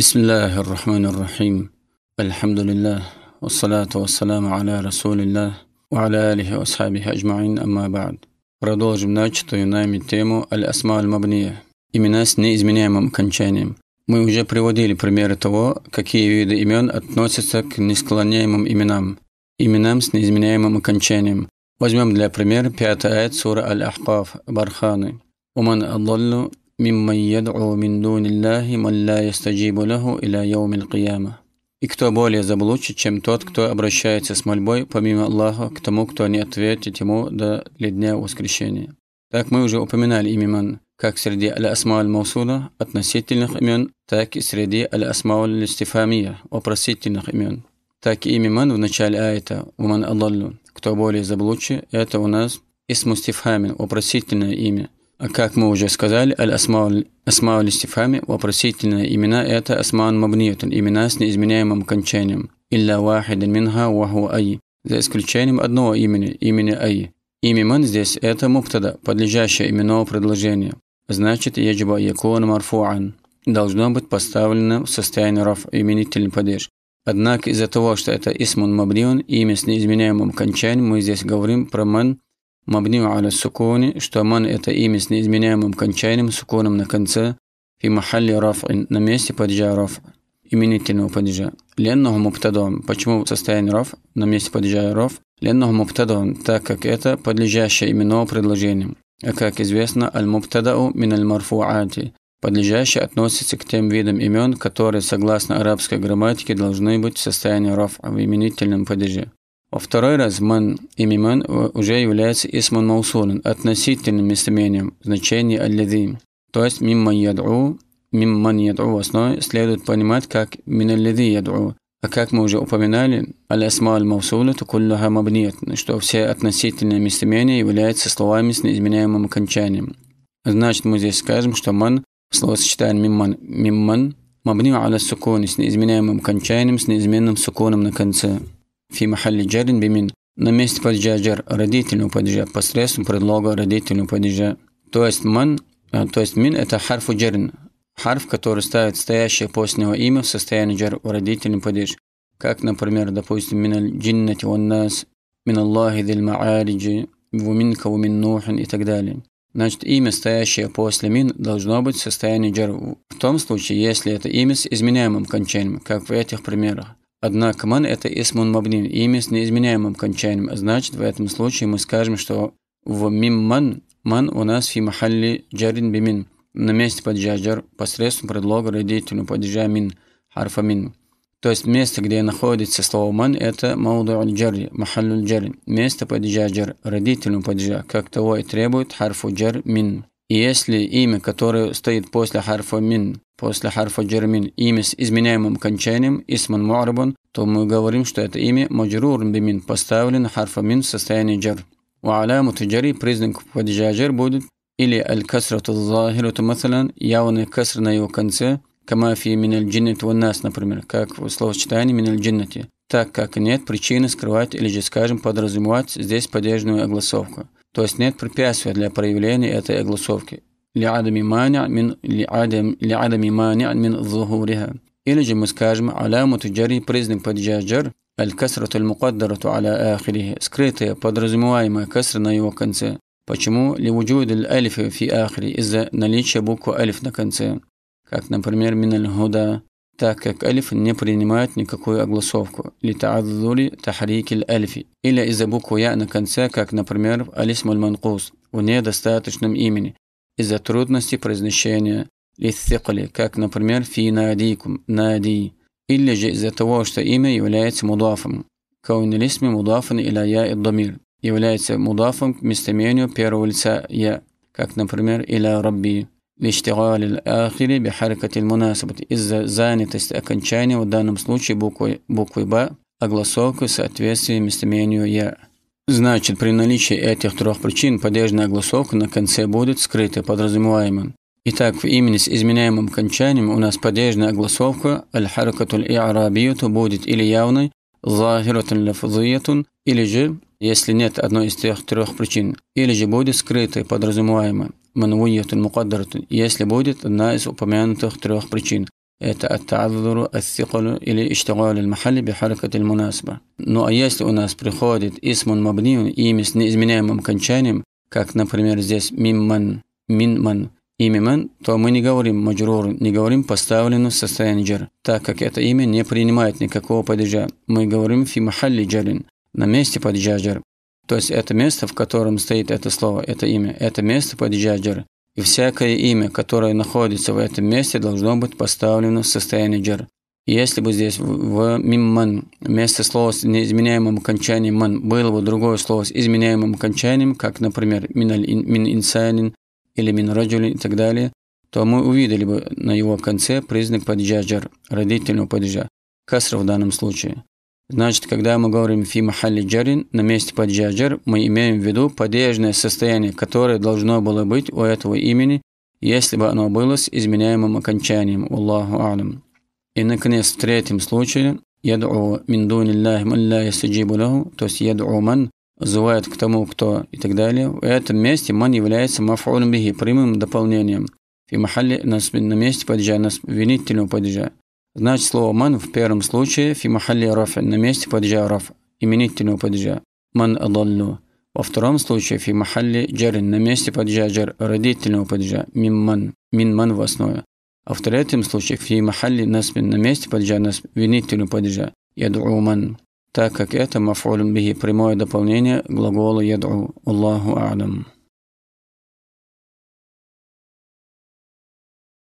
بسم الله الرحمن الرحيم الحمد لله والصلاة والسلام على رسول الله وعلى آله وأصحابه أجمعين أما بعد Продолжим начатую нами тему «Аль-Асма аль-Мабния» имена с неизменяемым окончанием. Мы уже приводили примеры того, какие виды имен относятся к несклоняемым именам, именам с неизменяемым окончанием. Возьмем для примера пятая аят сура Аль-Ахкаф, Барханы. «Уман адаллу мимман яд'у мин дуни ман ла ястаджибу лаху иля яумил кияма. И кто более заблудчит, чем тот, кто обращается с мольбой, помимо Аллаха, к тому, кто не ответит ему до ли дня воскрешения. Так мы уже упоминали имиман, как среди аль-асма аль-маусуда относительных имен, так и среди аль-асма аль-истифамия вопросительных имен. Так и имиман в начале аята «Уман Аллаллу» – «Кто более заблудчи» – это у нас Исмустифхамин, вопросительное имя – как мы уже сказали, аль-асмау листифами, вопросительные имена – это Асман мабниютун, имена с неизменяемым окончанием Илля вахидин минха ваху ай. За исключением одного имени, имени ай. Имя ман здесь – это муптада, подлежащее именного предложения. Значит, яджба якун марфуан. Должно быть поставлено в состояние раф именительный падеж. Однако из-за того, что это исмун мабниун, имя с неизменяемым окончанием мы здесь говорим про ман – мабнию аля сукуни, что ман это имя с неизменяемым кончайным суконом на конце, фи махалли раф'ин, на месте падежа раф, именительного падежа. Леннаху муптадон, почему состояние раф, на месте падежа раф, леннаху муптадон, так как это подлежащее именного предложения. А как известно, аль-муптадау мин аль-марфуати, подлежащее относится к тем видам имен, которые, согласно арабской грамматике, должны быть в состоянии раф в именительном падеже. Во второй раз «ман» и «миман» уже является исман маусулен, относительным местоимением значения «аллядим». То есть «мимма ядру», «мимман ядру» в основе следует понимать как «мин алляди ядру». А как мы уже упоминали, «аль-асма аль-маусуля тукуллаха мабният», что все относительные местоимения являются словами с неизменяемым окончанием. Значит, мы здесь скажем, что «ман» – словосочетание «мимман», «мимман» – мабни аля сукуни с неизменяемым окончанием, с неизменным суконом на конце фи махалли джарин бимин на месте падежа джар родительного падежа посредством предлога родительного падежа. То есть ман, а, то есть мин это харфу джарин, харф, который ставит стоящее после него имя в состоянии джар в родительном падеж. Как, например, допустим, мин джиннати он нас, мин Аллахи дил маариджи, вуминка умин нухин и так далее. Значит, имя, стоящее после мин, должно быть в состоянии джар в том случае, если это имя с изменяемым кончанием, как в этих примерах. Однако ман – это исмун мабнин, имя с неизменяемым кончанием. Значит, в этом случае мы скажем, что в мим ман, ман у нас фи махалли джарин бимин, на месте падежа джар посредством предлога родительного падежа мин, харфа мин. То есть место, где находится слово ман, это мауду джарри, махаллю джарри, место падежа джар, родительного падежа, как того и требует харфу джар мин. И если имя, которое стоит после харфа мин, после харфа джермин, имя с изменяемым кончанием, исман муарбан, то мы говорим, что это имя маджрур бимин, поставлен харфа мин в состоянии джар. وعلامة جري признак падежа جر будет или الكسرة الظاهرة مثلا явный каср на его конце كما في من الجنة والناس например как в словосочетании من الجنة так как нет причины скрывать или же скажем подразумевать здесь падежную огласовку то есть нет препятствия для проявления этой огласовки. لعدم مانع من لعدم لعدم مانع من ظهورها. Или же мы скажем علامة جري признак падежа جر الكسرة المقدرة على آخره скрытая подразумеваемая касра на его конце. Почему? لوجود الألف في آخره из-за наличия буквы ألف на конце. Как, например, من الهدى так как алиф не принимает никакую огласовку литаадзури тахрикиль альфи, или из-за буквы я на конце, как, например, в алисмуль манкус в недостаточном имени из-за трудности произношения лисцикли, как, например, фи надикум нади или же из-за того, что имя является мудафом каун лисме мудафан иля я и домир является мудафом к местоимению первого лица я, как, например, иля рабби Лиштигали аль-ахири бихаракати мунасабат из-за занятости окончания, в данном случае буквой, буквой б огласовку в соответствии местоимению «я». Значит, при наличии этих трех причин падежная огласовка на конце будет скрыта, подразумеваемым. Итак, в имени с изменяемым кончанием у нас падежная огласовка «аль-харакатуль и'арабиюту» будет или явной, «захиратун лафзиятун», или же, если нет одной из тех трех причин, или же будет скрытой, подразумеваемо манвият мукаддарат, если будет одна из упомянутых трех причин. Это ат-та'аддуру, или иштагалу аль-махалли бихаракат мунасба Ну а если у нас приходит исмун мабниун, имя с неизменяемым окончанием, как, например, здесь мимман, минман, имя то мы не говорим маджрур, не говорим поставленную в джар, так как это имя не принимает никакого падежа. Мы говорим фи махалли джарин, на месте падежа джар. То есть это место, в котором стоит это слово, это имя, это место под джаджар. И всякое имя, которое находится в этом месте, должно быть поставлено в состояние джар. Если бы здесь в, в мимман вместо слова с неизменяемым окончанием ман было бы другое слово с изменяемым окончанием, как, например, мин, мин инсанин или мин раджулин и так далее, то мы увидели бы на его конце признак падежа джар, родительного падежа, касра в данном случае. Значит, когда мы говорим «фи махалли джарин» на месте падежа мы имеем в виду падежное состояние, которое должно было быть у этого имени, если бы оно было с изменяемым окончанием. Уллаху алям. И, наконец, в третьем случае «яд'у мин дуниллахи ман ла ясуджибу лаху», то есть «яд'у ман» зывает к тому, кто и так далее. В этом месте ман является мафулем бихи, прямым дополнением. Фи махалли на месте падежа, на винительного падежа. Значит, слово «ман» в первом случае «фи махалли рафа» на месте паджа раф, именительного паджа, «ман адаллю». Во втором случае «фи махалли джарин» на месте паджа джар, родительного паджа, «мин ман», «мин ман» в основе. А в третьем случае «фи махалли насмин» на месте паджа насб, винительного паджа, «яд'у ман» так как это мафулюн бихи прямое дополнение глагола ядру Аллаху Адам.